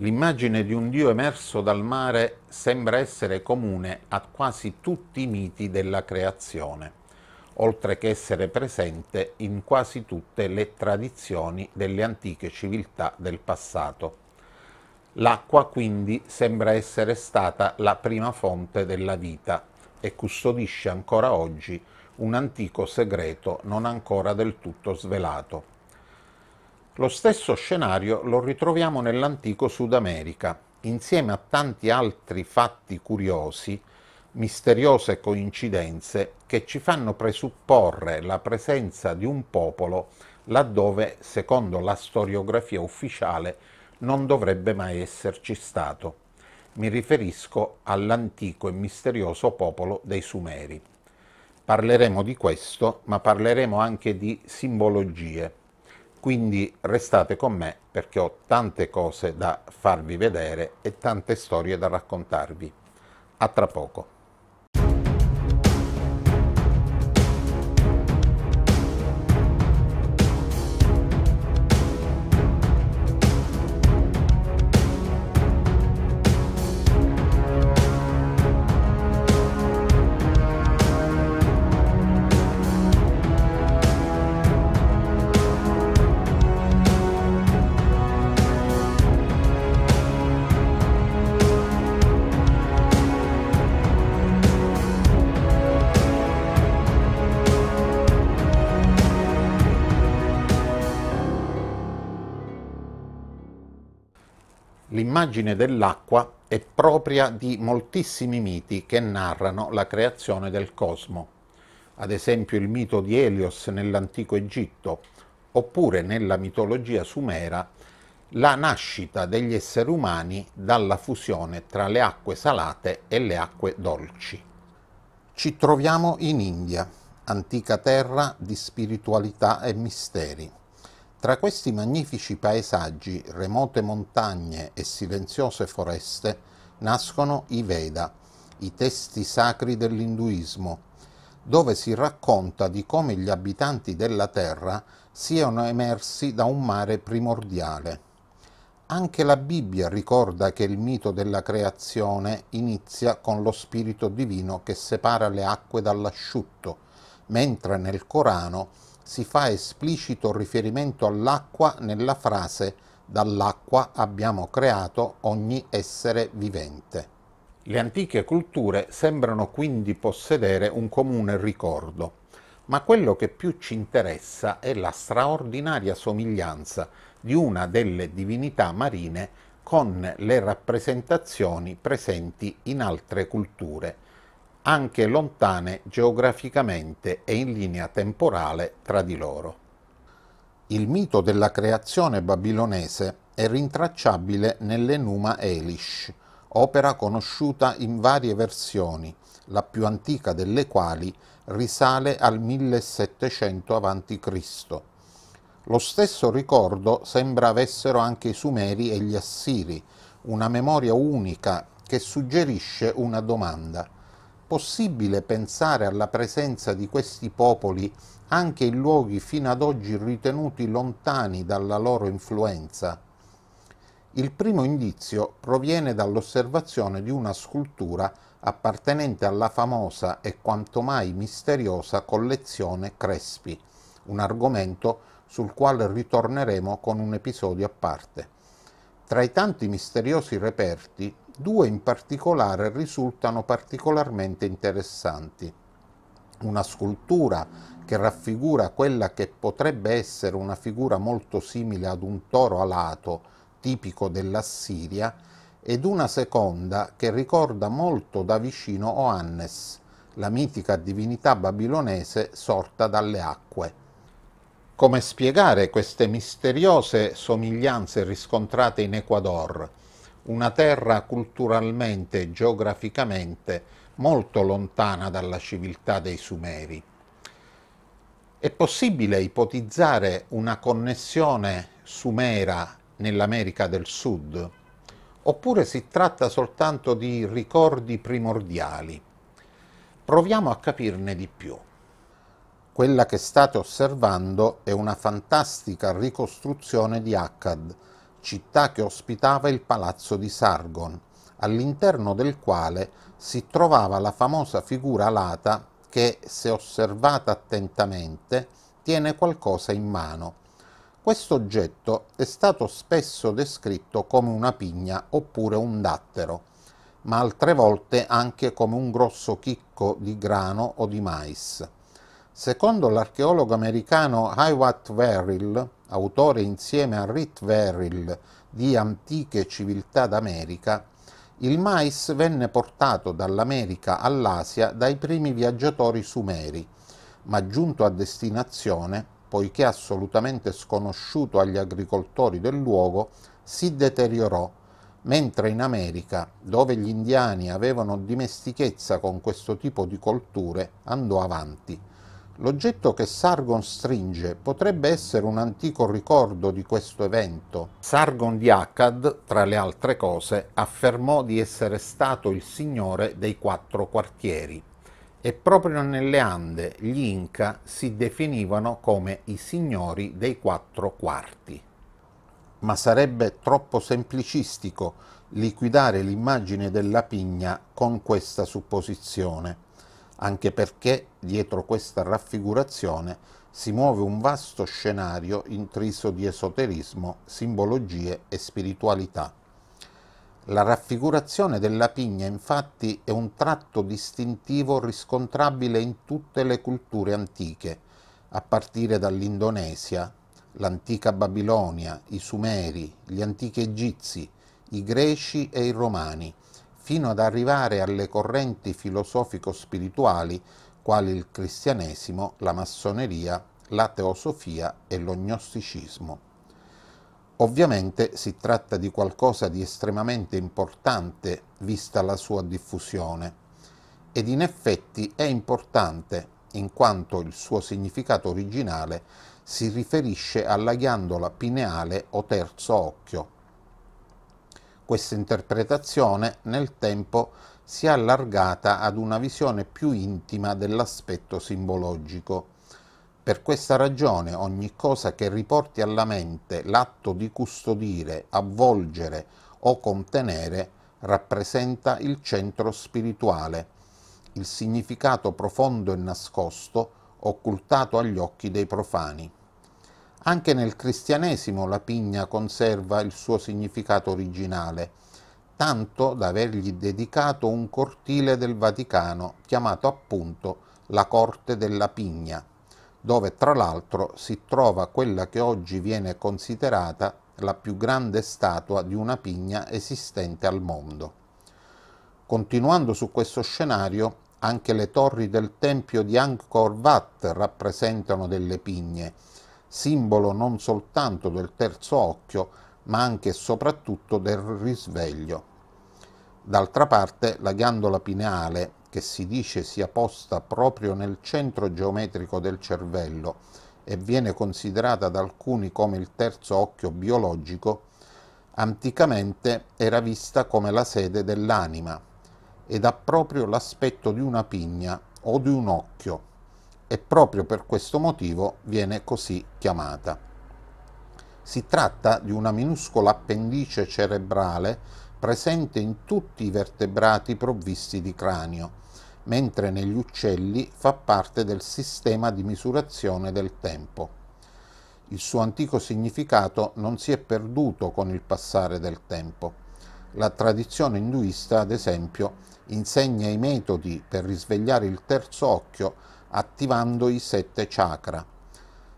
L'immagine di un dio emerso dal mare sembra essere comune a quasi tutti i miti della creazione, oltre che essere presente in quasi tutte le tradizioni delle antiche civiltà del passato. L'acqua quindi sembra essere stata la prima fonte della vita e custodisce ancora oggi un antico segreto non ancora del tutto svelato. Lo stesso scenario lo ritroviamo nell'antico Sud America, insieme a tanti altri fatti curiosi, misteriose coincidenze che ci fanno presupporre la presenza di un popolo laddove, secondo la storiografia ufficiale, non dovrebbe mai esserci stato. Mi riferisco all'antico e misterioso popolo dei Sumeri. Parleremo di questo, ma parleremo anche di simbologie, quindi restate con me perché ho tante cose da farvi vedere e tante storie da raccontarvi. A tra poco. L'immagine dell'acqua è propria di moltissimi miti che narrano la creazione del cosmo, ad esempio il mito di Helios nell'antico Egitto, oppure nella mitologia sumera la nascita degli esseri umani dalla fusione tra le acque salate e le acque dolci. Ci troviamo in India, antica terra di spiritualità e misteri. Tra questi magnifici paesaggi, remote montagne e silenziose foreste, nascono i Veda, i testi sacri dell'induismo, dove si racconta di come gli abitanti della terra siano emersi da un mare primordiale. Anche la Bibbia ricorda che il mito della creazione inizia con lo spirito divino che separa le acque dall'asciutto, mentre nel Corano si fa esplicito riferimento all'acqua nella frase dall'acqua abbiamo creato ogni essere vivente. Le antiche culture sembrano quindi possedere un comune ricordo, ma quello che più ci interessa è la straordinaria somiglianza di una delle divinità marine con le rappresentazioni presenti in altre culture, anche lontane geograficamente e in linea temporale tra di loro. Il mito della creazione babilonese è rintracciabile nell'Enuma Elish, opera conosciuta in varie versioni, la più antica delle quali risale al 1700 a.C. Lo stesso ricordo sembra avessero anche i Sumeri e gli Assiri, una memoria unica che suggerisce una domanda possibile pensare alla presenza di questi popoli anche in luoghi fino ad oggi ritenuti lontani dalla loro influenza? Il primo indizio proviene dall'osservazione di una scultura appartenente alla famosa e quanto mai misteriosa collezione Crespi, un argomento sul quale ritorneremo con un episodio a parte. Tra i tanti misteriosi reperti Due in particolare risultano particolarmente interessanti. Una scultura che raffigura quella che potrebbe essere una figura molto simile ad un toro alato, tipico dell'Assiria, ed una seconda che ricorda molto da vicino Oannes, la mitica divinità babilonese sorta dalle acque. Come spiegare queste misteriose somiglianze riscontrate in Ecuador? una terra culturalmente e geograficamente molto lontana dalla civiltà dei Sumeri. È possibile ipotizzare una connessione sumera nell'America del Sud? Oppure si tratta soltanto di ricordi primordiali? Proviamo a capirne di più. Quella che state osservando è una fantastica ricostruzione di Akkad, città che ospitava il palazzo di Sargon, all'interno del quale si trovava la famosa figura alata che, se osservata attentamente, tiene qualcosa in mano. Questo oggetto è stato spesso descritto come una pigna oppure un dattero, ma altre volte anche come un grosso chicco di grano o di mais. Secondo l'archeologo americano Hiwat Verrill, autore insieme a Rit Verrill di Antiche civiltà d'America, il mais venne portato dall'America all'Asia dai primi viaggiatori sumeri, ma giunto a destinazione, poiché assolutamente sconosciuto agli agricoltori del luogo, si deteriorò, mentre in America, dove gli indiani avevano dimestichezza con questo tipo di colture, andò avanti. L'oggetto che Sargon stringe potrebbe essere un antico ricordo di questo evento. Sargon di Akkad, tra le altre cose, affermò di essere stato il signore dei quattro quartieri e proprio nelle Ande gli Inca si definivano come i signori dei quattro quarti. Ma sarebbe troppo semplicistico liquidare l'immagine della pigna con questa supposizione anche perché dietro questa raffigurazione si muove un vasto scenario intriso di esoterismo, simbologie e spiritualità. La raffigurazione della pigna infatti è un tratto distintivo riscontrabile in tutte le culture antiche, a partire dall'Indonesia, l'antica Babilonia, i Sumeri, gli antichi Egizi, i Greci e i Romani, fino ad arrivare alle correnti filosofico-spirituali quali il cristianesimo, la massoneria, la teosofia e lo gnosticismo. Ovviamente si tratta di qualcosa di estremamente importante vista la sua diffusione ed in effetti è importante in quanto il suo significato originale si riferisce alla ghiandola pineale o terzo occhio, questa interpretazione nel tempo si è allargata ad una visione più intima dell'aspetto simbologico. Per questa ragione ogni cosa che riporti alla mente l'atto di custodire, avvolgere o contenere rappresenta il centro spirituale, il significato profondo e nascosto occultato agli occhi dei profani. Anche nel cristianesimo la pigna conserva il suo significato originale, tanto da avergli dedicato un cortile del Vaticano, chiamato appunto la Corte della Pigna, dove tra l'altro si trova quella che oggi viene considerata la più grande statua di una pigna esistente al mondo. Continuando su questo scenario, anche le torri del tempio di Angkor Wat rappresentano delle pigne, simbolo non soltanto del terzo occhio, ma anche e soprattutto del risveglio. D'altra parte, la ghiandola pineale, che si dice sia posta proprio nel centro geometrico del cervello e viene considerata da alcuni come il terzo occhio biologico, anticamente era vista come la sede dell'anima ed ha proprio l'aspetto di una pigna o di un occhio, e proprio per questo motivo viene così chiamata. Si tratta di una minuscola appendice cerebrale presente in tutti i vertebrati provvisti di cranio, mentre negli uccelli fa parte del sistema di misurazione del tempo. Il suo antico significato non si è perduto con il passare del tempo. La tradizione induista, ad esempio, insegna i metodi per risvegliare il terzo occhio attivando i sette chakra.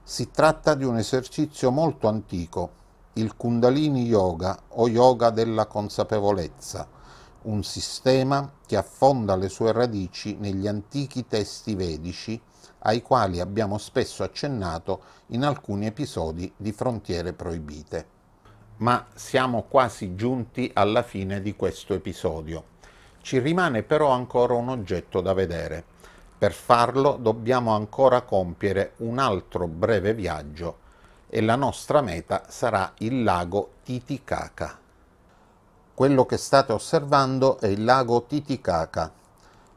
Si tratta di un esercizio molto antico, il Kundalini Yoga o Yoga della consapevolezza, un sistema che affonda le sue radici negli antichi testi vedici ai quali abbiamo spesso accennato in alcuni episodi di Frontiere Proibite. Ma siamo quasi giunti alla fine di questo episodio. Ci rimane però ancora un oggetto da vedere per farlo dobbiamo ancora compiere un altro breve viaggio e la nostra meta sarà il lago Titicaca. Quello che state osservando è il lago Titicaca.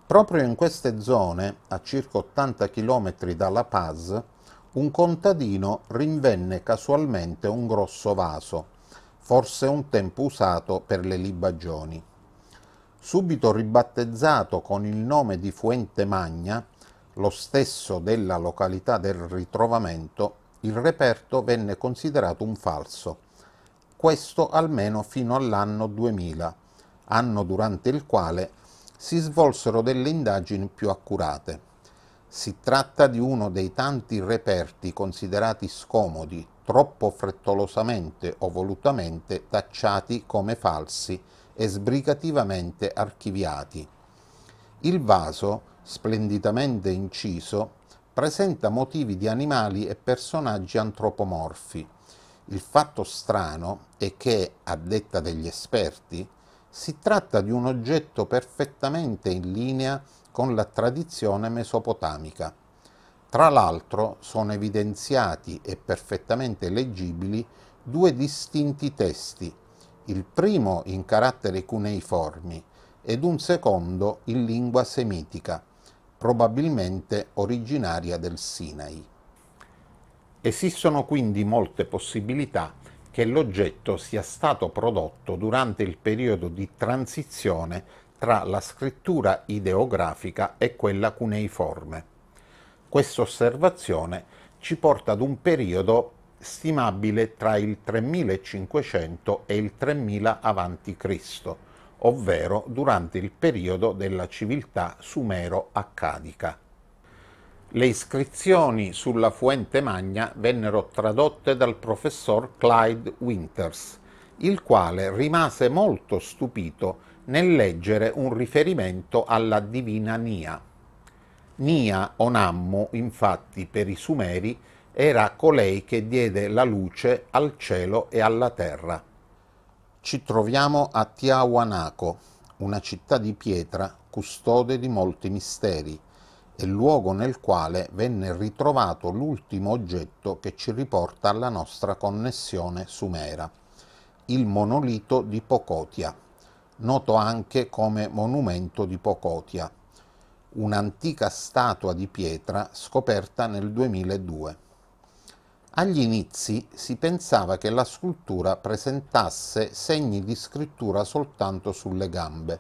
Proprio in queste zone, a circa 80 km dalla Paz, un contadino rinvenne casualmente un grosso vaso, forse un tempo usato per le libagioni subito ribattezzato con il nome di Fuente Magna, lo stesso della località del ritrovamento, il reperto venne considerato un falso, questo almeno fino all'anno 2000, anno durante il quale si svolsero delle indagini più accurate. Si tratta di uno dei tanti reperti considerati scomodi, troppo frettolosamente o volutamente tacciati come falsi, e sbrigativamente archiviati. Il vaso, splendidamente inciso, presenta motivi di animali e personaggi antropomorfi. Il fatto strano è che, a detta degli esperti, si tratta di un oggetto perfettamente in linea con la tradizione mesopotamica. Tra l'altro sono evidenziati e perfettamente leggibili due distinti testi, il primo in carattere cuneiformi ed un secondo in lingua semitica, probabilmente originaria del Sinai. Esistono quindi molte possibilità che l'oggetto sia stato prodotto durante il periodo di transizione tra la scrittura ideografica e quella cuneiforme. Questa osservazione ci porta ad un periodo stimabile tra il 3500 e il 3000 a.C., ovvero durante il periodo della civiltà sumero-accadica. Le iscrizioni sulla Fuente Magna vennero tradotte dal professor Clyde Winters, il quale rimase molto stupito nel leggere un riferimento alla divina Nia. Nia o Nammu, infatti, per i Sumeri, era colei che diede la luce al cielo e alla terra. Ci troviamo a Tiahuanaco, una città di pietra custode di molti misteri e luogo nel quale venne ritrovato l'ultimo oggetto che ci riporta alla nostra connessione sumera, il monolito di Pocotia, noto anche come monumento di Pocotia, un'antica statua di pietra scoperta nel 2002. Agli inizi si pensava che la scultura presentasse segni di scrittura soltanto sulle gambe.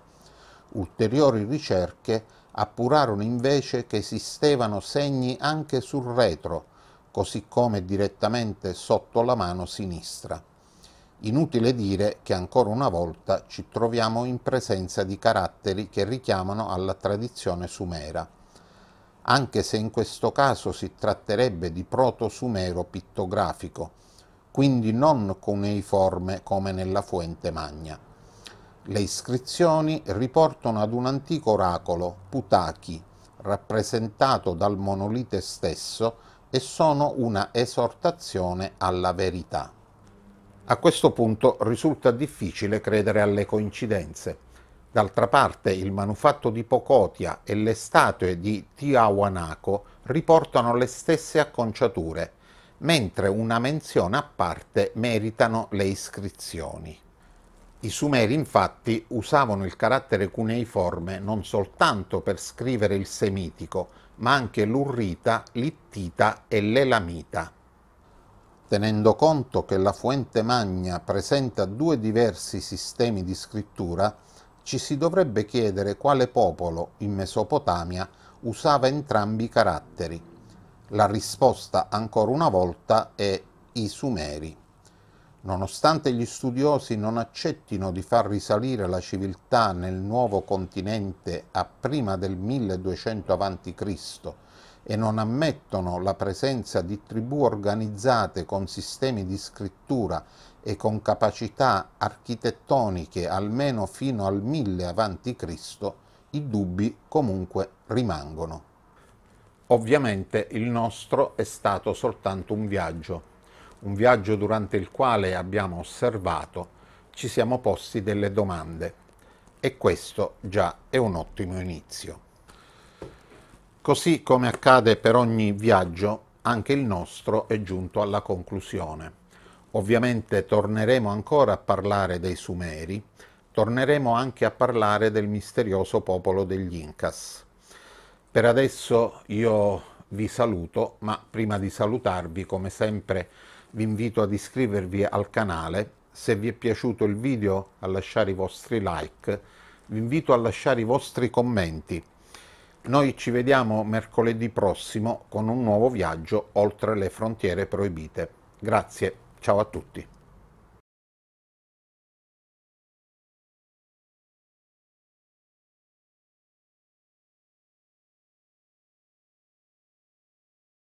Ulteriori ricerche appurarono invece che esistevano segni anche sul retro, così come direttamente sotto la mano sinistra. Inutile dire che ancora una volta ci troviamo in presenza di caratteri che richiamano alla tradizione sumera anche se in questo caso si tratterebbe di proto-sumero pittografico, quindi non cuneiforme come nella Fuente Magna. Le iscrizioni riportano ad un antico oracolo, Putachi, rappresentato dal monolite stesso, e sono una esortazione alla verità. A questo punto risulta difficile credere alle coincidenze D'altra parte il manufatto di Pocotia e le statue di Tiahuanaco riportano le stesse acconciature, mentre una menzione a parte meritano le iscrizioni. I Sumeri infatti usavano il carattere cuneiforme non soltanto per scrivere il semitico, ma anche l'urrita, l'ittita e l'elamita. Tenendo conto che la Fuente Magna presenta due diversi sistemi di scrittura, ci si dovrebbe chiedere quale popolo in Mesopotamia usava entrambi i caratteri. La risposta ancora una volta è i Sumeri. Nonostante gli studiosi non accettino di far risalire la civiltà nel nuovo continente a prima del 1200 a.C. e non ammettono la presenza di tribù organizzate con sistemi di scrittura e con capacità architettoniche almeno fino al 1000 a.C., i dubbi comunque rimangono. Ovviamente il nostro è stato soltanto un viaggio, un viaggio durante il quale abbiamo osservato, ci siamo posti delle domande e questo già è un ottimo inizio. Così come accade per ogni viaggio, anche il nostro è giunto alla conclusione. Ovviamente torneremo ancora a parlare dei Sumeri, torneremo anche a parlare del misterioso popolo degli Incas. Per adesso io vi saluto, ma prima di salutarvi, come sempre, vi invito ad iscrivervi al canale. Se vi è piaciuto il video, a lasciare i vostri like. Vi invito a lasciare i vostri commenti. Noi ci vediamo mercoledì prossimo con un nuovo viaggio oltre le frontiere proibite. Grazie. Ciao a tutti.